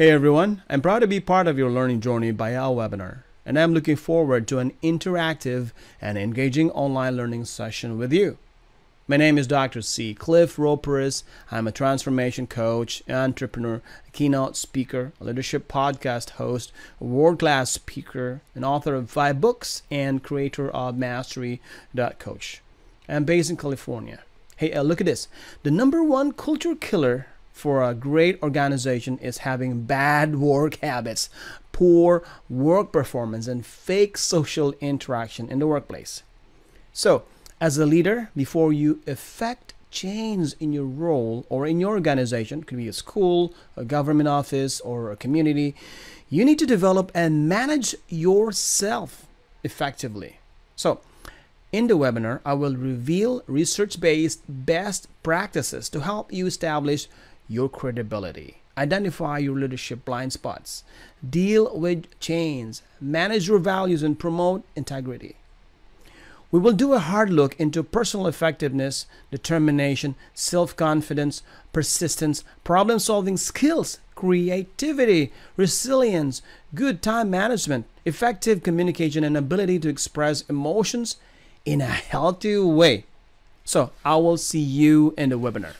Hey everyone, I'm proud to be part of your learning journey by our webinar, and I'm looking forward to an interactive and engaging online learning session with you. My name is Dr. C. Cliff Roperis. I'm a transformation coach, entrepreneur, keynote speaker, leadership podcast host, world class speaker, an author of five books, and creator of Mastery.coach. I'm based in California. Hey, uh, look at this. The number one culture killer for a great organization is having bad work habits, poor work performance, and fake social interaction in the workplace. So, as a leader, before you effect change in your role or in your organization, could be a school, a government office, or a community, you need to develop and manage yourself effectively. So, in the webinar, I will reveal research based best practices to help you establish your credibility. Identify your leadership blind spots. Deal with chains. Manage your values and promote integrity. We will do a hard look into personal effectiveness, determination, self confidence, persistence, problem solving skills, creativity, resilience, good time management, effective communication, and ability to express emotions in a healthy way. So I will see you in the webinar.